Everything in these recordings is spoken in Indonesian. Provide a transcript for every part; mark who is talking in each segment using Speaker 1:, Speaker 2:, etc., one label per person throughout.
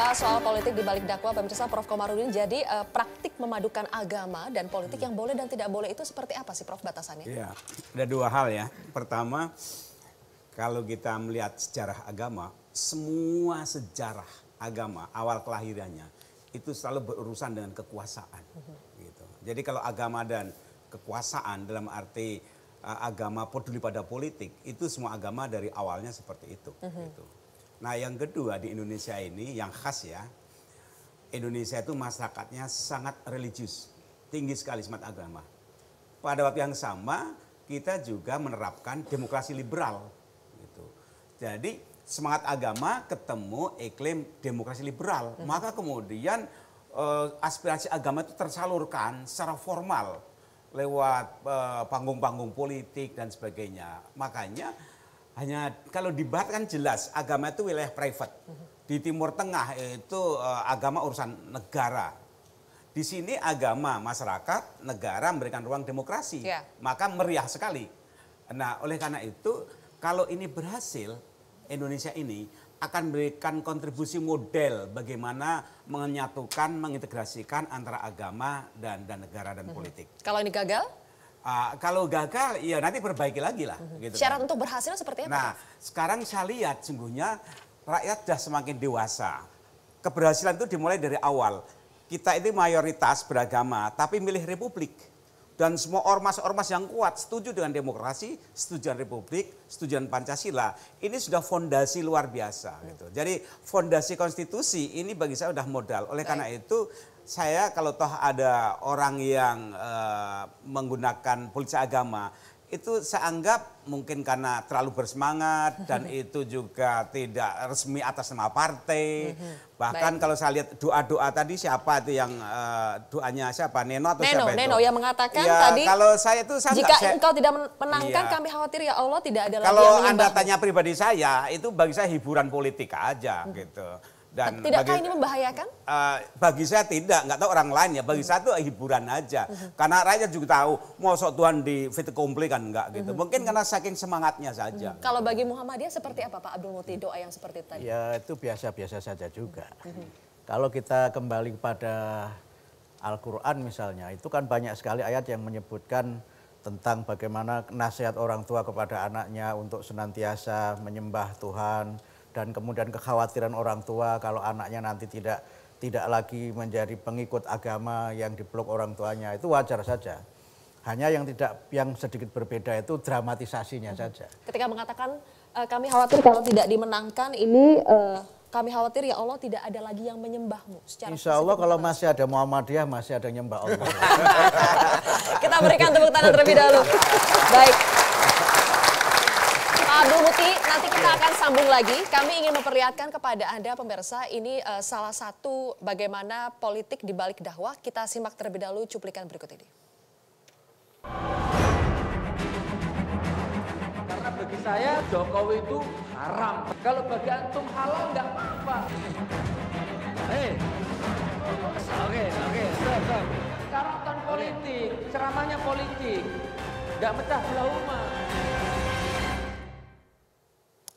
Speaker 1: membahas soal politik di balik dakwa pemirsa Prof Komarudin. Jadi eh, praktik memadukan agama dan politik yang boleh dan tidak boleh itu seperti apa sih Prof batasannya?
Speaker 2: Iya, ada dua hal ya. Pertama, kalau kita melihat sejarah agama, semua sejarah agama awal kelahirannya itu selalu berurusan dengan kekuasaan. Gitu. Jadi kalau agama dan kekuasaan dalam arti uh, agama peduli pada politik itu semua agama dari awalnya seperti itu. Gitu. Nah yang kedua di Indonesia ini yang khas ya, Indonesia itu masyarakatnya sangat religius, tinggi sekali semat agama. Pada waktu yang sama kita juga menerapkan demokrasi liberal. Gitu. Jadi semangat agama ketemu iklim demokrasi liberal, mhm. maka kemudian eh, aspirasi agama itu tersalurkan secara formal lewat eh, panggung-panggung eh, politik dan sebagainya. Makanya hanya kalau di barat kan jelas agama itu wilayah private. Di Timur Tengah itu eh, agama urusan negara. Di sini agama masyarakat negara memberikan ruang demokrasi. Ya. Maka meriah sekali. Nah, oleh karena itu kalau ini berhasil Indonesia ini akan memberikan kontribusi model bagaimana menyatukan, mengintegrasikan antara agama dan dan negara dan mhm. politik. Kalau ini gagal? Uh, kalau gagal, ya nanti perbaiki lagi lah. Mhm. Gitu Syarat
Speaker 1: kan. untuk berhasil seperti apa? Nah,
Speaker 2: sekarang saya lihat sungguhnya rakyat sudah semakin dewasa. Keberhasilan itu dimulai dari awal. Kita ini mayoritas beragama, tapi milih republik dan semua ormas-ormas yang kuat setuju dengan demokrasi, setuju dengan republik, setuju dengan Pancasila. Ini sudah fondasi luar biasa hmm. gitu. Jadi fondasi konstitusi ini bagi saya sudah modal. Oleh karena itu saya kalau toh ada orang yang uh, menggunakan politik agama itu saya anggap mungkin karena terlalu bersemangat dan itu juga tidak resmi atas nama partai. Mm-hmm. Bahkan kalau saya lihat doa-doa tadi siapa itu yang uh, doanya siapa Neno atau Neno, siapa itu? Neno yang
Speaker 1: mengatakan ya, tadi kalau
Speaker 2: saya itu saya jika saya,
Speaker 1: engkau tidak menangkan iya. Kan kami khawatir ya Allah tidak ada kalau lagi Kalau Anda
Speaker 2: tanya pribadi saya itu bagi saya hiburan politik aja hmm. gitu dan Tidakkah bagi, ini membahayakan? Uh, bagi saya tidak, nggak tahu orang lain ya. Bagi hmm. saya itu hiburan aja. Hmm. Karena rakyat juga tahu, mau sok Tuhan di fit kompli kan nggak gitu. Hmm. Mungkin karena saking semangatnya saja. Hmm.
Speaker 1: Kalau bagi Muhammadiyah seperti apa Pak Abdul Muti doa yang seperti tadi?
Speaker 2: Ya itu biasa-biasa
Speaker 3: saja juga. Hmm. Kalau kita kembali kepada Al-Quran misalnya, itu kan banyak sekali ayat yang menyebutkan tentang bagaimana nasihat orang tua kepada anaknya untuk senantiasa menyembah Tuhan, dan kemudian kekhawatiran orang tua kalau anaknya nanti tidak tidak lagi menjadi pengikut agama yang dipeluk orang tuanya itu wajar saja. Hanya yang tidak yang sedikit berbeda itu dramatisasinya hmm. saja.
Speaker 1: Ketika mengatakan e, kami khawatir kalau tidak dimenangkan ini e, kami khawatir ya Allah tidak ada lagi yang menyembahmu.
Speaker 3: Secara Insya Allah kalau masih ada Muhammadiyah masih ada nyembah Allah.
Speaker 1: Kita berikan tepuk tangan terlebih dahulu. Baik. Abdul Muti, nanti kita akan sambung lagi. Kami ingin memperlihatkan kepada Anda pemirsa ini uh, salah satu bagaimana politik di balik dakwah. Kita simak terlebih dahulu cuplikan berikut ini.
Speaker 4: Karena bagi saya Jokowi itu haram.
Speaker 1: Kalau bagi antum halal nggak apa-apa.
Speaker 4: Eh, oke oke, stop stop. Sekarang politik, ceramahnya politik, nggak mecah belah umat.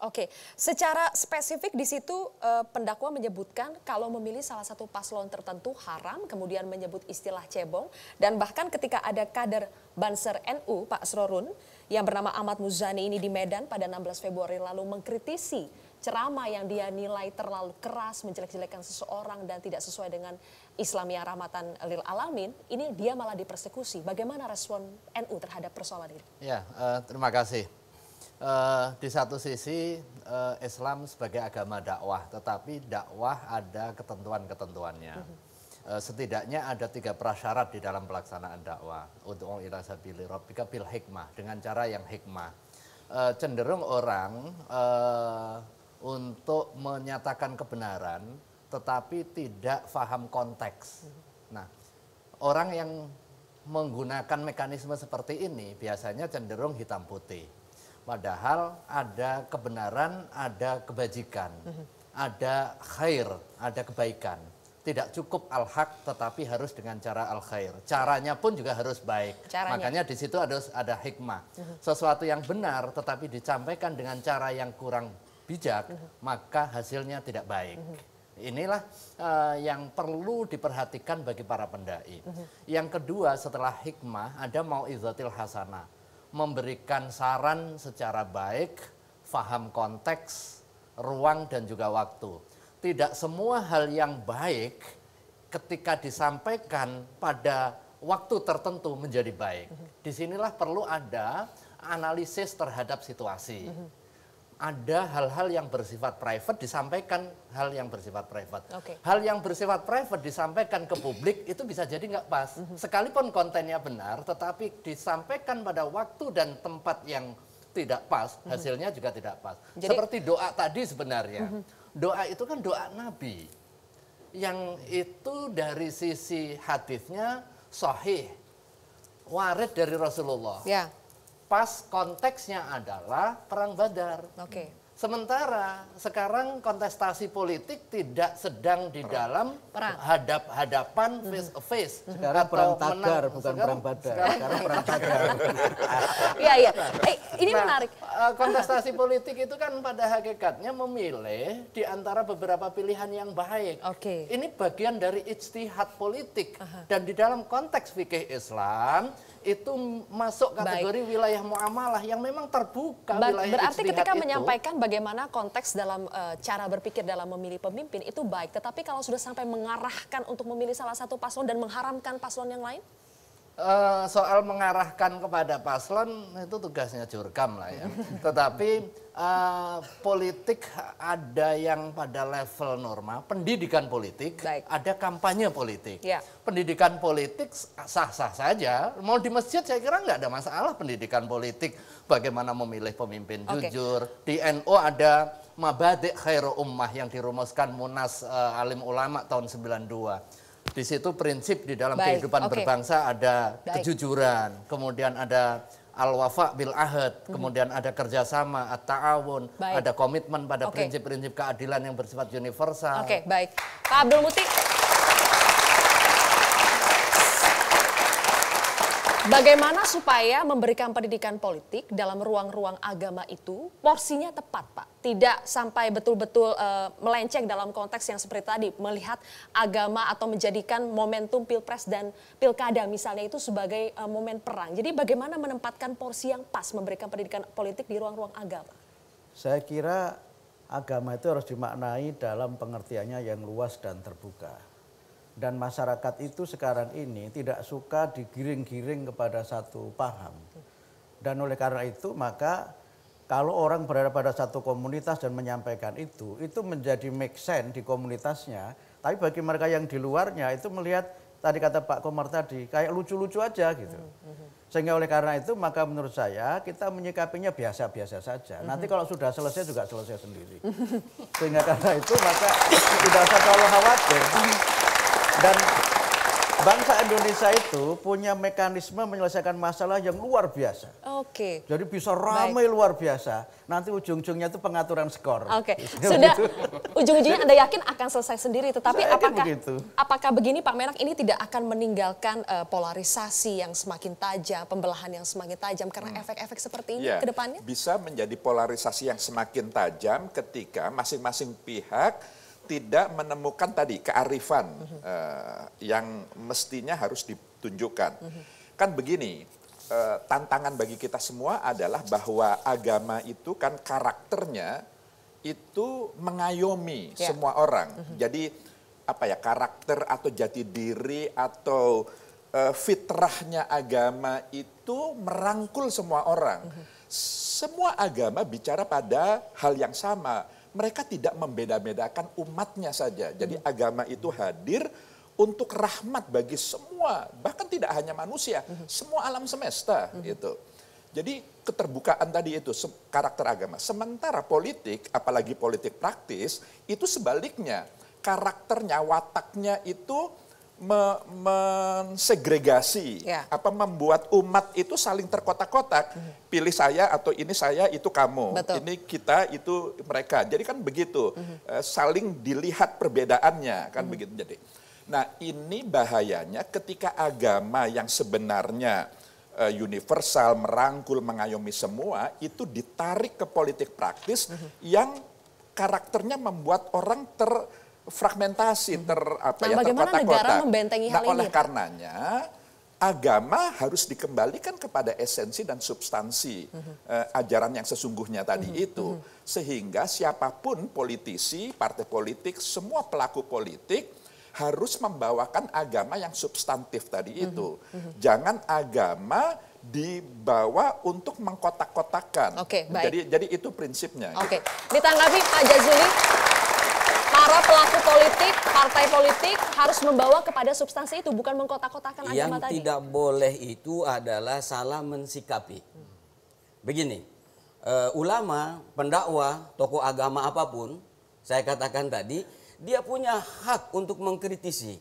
Speaker 1: Oke, secara spesifik di situ eh, pendakwa menyebutkan kalau memilih salah satu paslon tertentu haram, kemudian menyebut istilah cebong, dan bahkan ketika ada kader Banser NU Pak Srorun yang bernama Ahmad Muzani ini di Medan pada 16 Februari lalu mengkritisi ceramah yang dia nilai terlalu keras, menjelek-jelekan seseorang dan tidak sesuai dengan Islamia rahmatan lil alamin, ini dia malah dipersekusi. Bagaimana respon NU terhadap persoalan ini?
Speaker 5: Ya, uh, terima kasih uh, di satu sisi uh, Islam sebagai agama dakwah, tetapi dakwah ada ketentuan-ketentuannya. Uh, setidaknya ada tiga prasyarat di dalam pelaksanaan dakwah untuk ila bilir, rabbika bil hikmah dengan cara yang hikmah. Uh, cenderung orang uh, untuk menyatakan kebenaran tetapi tidak faham konteks. Nah, orang yang menggunakan mekanisme seperti ini biasanya cenderung hitam putih Padahal ada kebenaran, ada kebajikan, ada khair, ada kebaikan. Tidak cukup al-haq tetapi harus dengan cara al-khair. Caranya pun juga harus baik. Caranya. Makanya di situ ada, ada hikmah. Mhm. Sesuatu yang benar tetapi disampaikan dengan cara yang kurang bijak, mhm. maka hasilnya tidak baik. Mhm. Inilah uh, yang perlu diperhatikan bagi para pendai. Yang kedua setelah hikmah ada mau izatil hasanah memberikan saran secara baik, faham konteks, ruang dan juga waktu. Tidak semua hal yang baik ketika disampaikan pada waktu tertentu menjadi baik. Mhm. Disinilah perlu ada analisis terhadap situasi. Mhm ada hal-hal yang bersifat private disampaikan hal yang bersifat private. Okay. Hal yang bersifat private disampaikan ke publik itu bisa jadi nggak pas. Mhm. Sekalipun kontennya benar, tetapi disampaikan pada waktu dan tempat yang tidak pas, mhm. hasilnya juga tidak pas. Jadi, Seperti doa tadi sebenarnya. Mhm. Doa itu kan doa Nabi. Yang itu dari sisi hadisnya sahih. Warid dari Rasulullah. Yeah pas konteksnya adalah perang Badar. Oke. Okay. Sementara sekarang kontestasi politik tidak sedang di dalam hadap hadapan face to face. Sekarang perang tagar bukan
Speaker 2: perang badar. Sekarang, sekarang perang tagar. Iya iya. Eh, ini nah, menarik.
Speaker 5: Eh, kontestasi politik itu kan pada hakikatnya memilih di antara beberapa pilihan yang baik. Oke. Okay. Ini bagian dari ijtihad politik -huh. dan di dalam konteks fikih Islam itu masuk kategori Baik. wilayah muamalah yang memang terbuka ba wilayah Berarti ketika itu, menyampaikan
Speaker 1: bagaimana konteks dalam e, cara berpikir dalam memilih pemimpin itu baik, tetapi kalau sudah sampai mengarahkan untuk memilih salah satu paslon dan mengharamkan paslon yang lain?
Speaker 5: uh, soal mengarahkan kepada paslon itu tugasnya jurkam lah ya. Tetapi uh, politik ada yang pada level norma, pendidikan politik, Baik. ada kampanye politik. Ya. Pendidikan politik sah-sah saja. Mau di masjid saya kira nggak ada masalah pendidikan politik. Bagaimana memilih pemimpin okay. jujur. Di NO ada Mabadik Khairu Ummah yang dirumuskan Munas uh, Alim Ulama tahun 92 di situ prinsip di dalam Baik, kehidupan okay. berbangsa ada Baik. kejujuran, kemudian ada al-wafa bil ahad, hmm kemudian ada kerjasama, at-ta'awun, ada komitmen pada prinsip-prinsip okay. keadilan yang bersifat universal. Oke, okay,
Speaker 1: baik. Pak Abdul Muti, Bagaimana supaya memberikan pendidikan politik dalam ruang-ruang agama itu porsinya tepat, Pak? Tidak sampai betul-betul e, melenceng dalam konteks yang seperti tadi, melihat agama atau menjadikan momentum pilpres dan pilkada misalnya itu sebagai e, momen perang. Jadi bagaimana menempatkan porsi yang pas memberikan pendidikan politik di ruang-ruang agama?
Speaker 3: Saya kira agama itu harus dimaknai dalam pengertiannya yang luas dan terbuka dan masyarakat itu sekarang ini tidak suka digiring-giring kepada satu paham. Dan oleh karena itu maka kalau orang berada pada satu komunitas dan menyampaikan itu, itu menjadi make sense di komunitasnya. Tapi bagi mereka yang di luarnya itu melihat tadi kata Pak Komar tadi, kayak lucu-lucu aja gitu. Hmm, hmm, hmm. Sehingga oleh karena itu maka menurut saya kita menyikapinya biasa-biasa saja. Nanti kalau sudah selesai juga selesai sendiri. Sehingga karena itu maka tidak usah terlalu khawatir. Dan bangsa Indonesia itu punya mekanisme menyelesaikan masalah yang luar biasa. Oke. Okay. Jadi bisa ramai Baik. luar biasa. Nanti ujung-ujungnya itu pengaturan skor. Oke. Okay. Gitu. Sudah
Speaker 1: ujung-ujungnya Anda yakin akan selesai sendiri, tetapi Saya apakah begitu. apakah begini Pak Menak ini tidak akan meninggalkan uh, polarisasi yang semakin tajam, pembelahan yang semakin tajam karena hmm. efek-efek hmm. seperti ini ya, ke depannya?
Speaker 6: Bisa menjadi polarisasi yang semakin tajam ketika masing-masing pihak tidak menemukan tadi kearifan uh-huh. uh, yang mestinya harus ditunjukkan. Uh-huh. Kan begini, uh, tantangan bagi kita semua adalah bahwa agama itu kan karakternya itu mengayomi yeah. semua orang. Uh-huh. Jadi apa ya karakter atau jati diri atau uh, fitrahnya agama itu merangkul semua orang. Uh-huh. Semua agama bicara pada hal yang sama mereka tidak membeda-bedakan umatnya saja. Jadi hmm. agama itu hadir untuk rahmat bagi semua, bahkan tidak hanya manusia, hmm. semua alam semesta hmm. gitu. Jadi keterbukaan tadi itu karakter agama. Sementara politik, apalagi politik praktis, itu sebaliknya karakternya, wataknya itu mensegregasi, ya. apa membuat umat itu saling terkotak-kotak, hmm. pilih saya atau ini saya itu kamu, Betul. ini kita itu mereka. Jadi kan begitu, hmm. Eh, saling dilihat perbedaannya kan hmm. begitu. Jadi, nah ini bahayanya ketika agama yang sebenarnya eh, universal merangkul mengayomi semua itu ditarik ke politik praktis hmm. yang karakternya membuat orang ter fragmentasi hmm. ter apa nah, ya bagaimana terkotak negara kotak. membentengi nah, hal ini? oleh karenanya agama harus dikembalikan kepada esensi dan substansi uh -huh. uh, ajaran yang sesungguhnya tadi uh hmm, -huh. itu uh hmm. -huh. sehingga siapapun politisi, partai politik, semua pelaku politik harus membawakan agama yang substantif tadi itu. uh -huh. Jangan agama dibawa untuk mengkotak-kotakan. Oke, okay, Jadi jadi itu prinsipnya. Oke. Okay.
Speaker 1: Ditanggapi Pak Jazuli para pelaku politik, partai politik harus membawa kepada substansi itu, bukan mengkotak-kotakan agama tadi. Yang tidak
Speaker 4: boleh itu adalah salah mensikapi. Begini, uh, ulama, pendakwa, tokoh agama apapun, saya katakan tadi, dia punya hak untuk mengkritisi,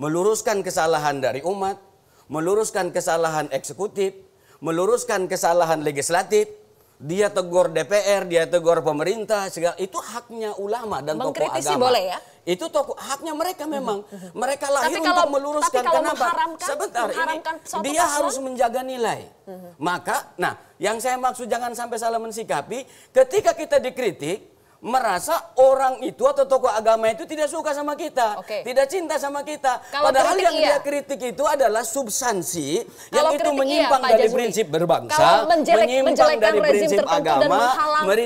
Speaker 4: meluruskan kesalahan dari umat, meluruskan kesalahan eksekutif, meluruskan kesalahan legislatif, dia tegur DPR, dia tegur pemerintah, segala itu haknya ulama dan tokoh agama. boleh ya? Itu tokoh haknya mereka memang. Mhm, mhm. Mereka lahir tapi kalau, untuk meluruskan tapi kalau kenapa? Mengharamkan, Sebentar mengharamkan ini dia pasal? harus menjaga nilai. Mhm. Maka, nah, yang saya maksud jangan sampai salah mensikapi, ketika kita dikritik merasa orang itu atau tokoh agama itu tidak suka sama kita, okay. tidak cinta sama kita. Kalau Padahal yang iya. dia kritik itu adalah substansi Kalau yang itu iya, menyimpang iya, dari prinsip berbangsa, menjelek, menyimpang dari prinsip agama, menghalang, dari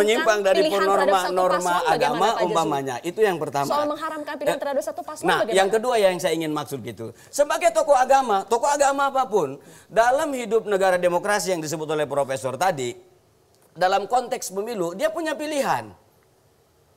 Speaker 4: menyimpang dari norma-norma agama umpamanya. Itu yang pertama. Soal mengharamkan pilihan eh, terhadap satu paslon Nah, yang kedua yang saya ingin maksud gitu. Sebagai tokoh agama, tokoh agama apapun dalam hidup negara demokrasi yang disebut oleh profesor tadi, dalam konteks pemilu dia punya pilihan.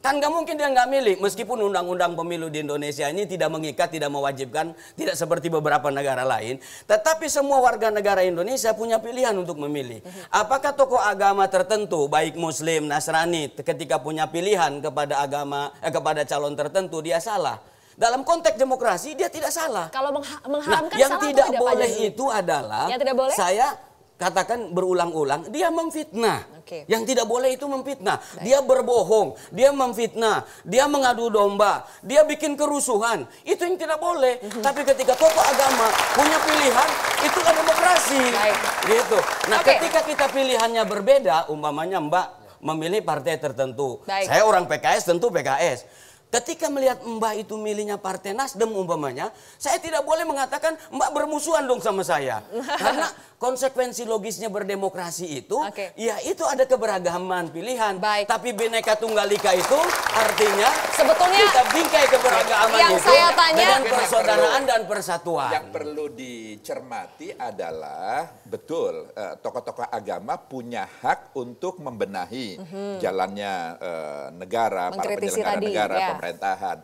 Speaker 4: Kan nggak mungkin dia nggak milih meskipun undang-undang pemilu di Indonesia ini tidak mengikat, tidak mewajibkan, tidak seperti beberapa negara lain. Tetapi semua warga negara Indonesia punya pilihan untuk memilih. Apakah tokoh agama tertentu baik Muslim, Nasrani ketika punya pilihan kepada agama eh, kepada calon tertentu dia salah? Dalam konteks demokrasi dia tidak salah.
Speaker 1: Kalau mengha nah, mengharamkan nah, yang salah tidak, tidak boleh itu
Speaker 4: adalah yang tidak boleh? saya katakan berulang-ulang dia memfitnah. Okay. Yang tidak boleh itu memfitnah. Baik. Dia berbohong, dia memfitnah, dia mengadu domba, dia bikin kerusuhan. Itu yang tidak boleh. Mm -hmm. Tapi ketika tokoh agama punya pilihan, itu kan demokrasi. Baik. Gitu. Nah, okay. ketika kita pilihannya berbeda, umpamanya Mbak memilih partai tertentu. Baik. Saya orang PKS tentu PKS. Ketika melihat Mbah itu milihnya Partai Nasdem umpamanya, saya tidak boleh mengatakan Mbak bermusuhan dong sama saya. Karena konsekuensi logisnya berdemokrasi itu, okay. ya itu ada keberagaman pilihan. Baik. Tapi bineka Tunggal Ika itu artinya sebetulnya kita bingkai keberagaman yang itu saya tanya, dengan persaudaraan dan persatuan. Yang
Speaker 6: perlu dicermati adalah betul eh, tokoh-tokoh agama punya hak untuk membenahi mm -hmm. jalannya negara, eh, negara, para penyelenggara tadi, negara, ya pemerintahan.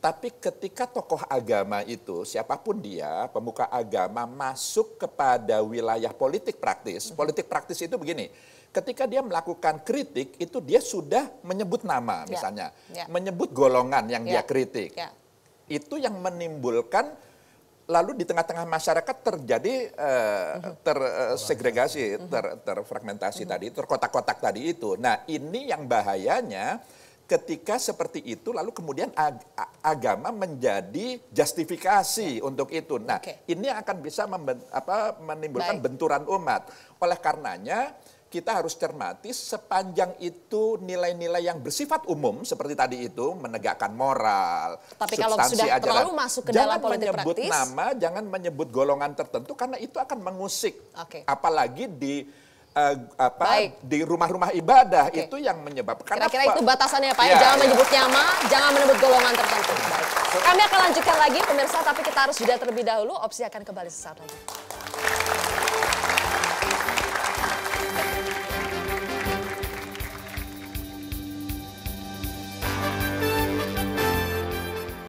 Speaker 6: Tapi ketika tokoh agama itu, siapapun dia, pemuka agama masuk kepada wilayah politik praktis. Mhm. Politik praktis itu begini, ketika dia melakukan kritik itu dia sudah menyebut nama ya. misalnya. Yeah. Yeah. Menyebut golongan yang yeah. dia ya. kritik. Yeah. Itu yang menimbulkan lalu di tengah-tengah masyarakat terjadi uh, eh, mhm. tersegregasi, eh, uh, mhm. ter, terfragmentasi uh -huh. tadi, terkotak-kotak tadi itu. Nah ini yang bahayanya ketika seperti itu lalu kemudian ag agama menjadi justifikasi ya. untuk itu. Nah, okay. ini akan bisa apa, menimbulkan Baik. benturan umat. Oleh karenanya kita harus cermati sepanjang itu nilai-nilai yang bersifat umum seperti tadi itu menegakkan moral, Tapi substansi kalau sudah ajaran, terlalu masuk ke jangan dalam menyebut nama, jangan menyebut golongan tertentu karena itu akan mengusik. Okay. Apalagi di uh, apa Baik. di rumah-rumah ibadah okay. itu yang menyebabkan Kira-kira itu batasannya
Speaker 1: Pak ya? ya, jangan ya. menyebut
Speaker 6: nama, jangan menyebut golongan tertentu. Baik.
Speaker 1: Kami akan lanjutkan lagi pemirsa tapi kita harus sudah terlebih dahulu, opsi akan kembali sesaat lagi.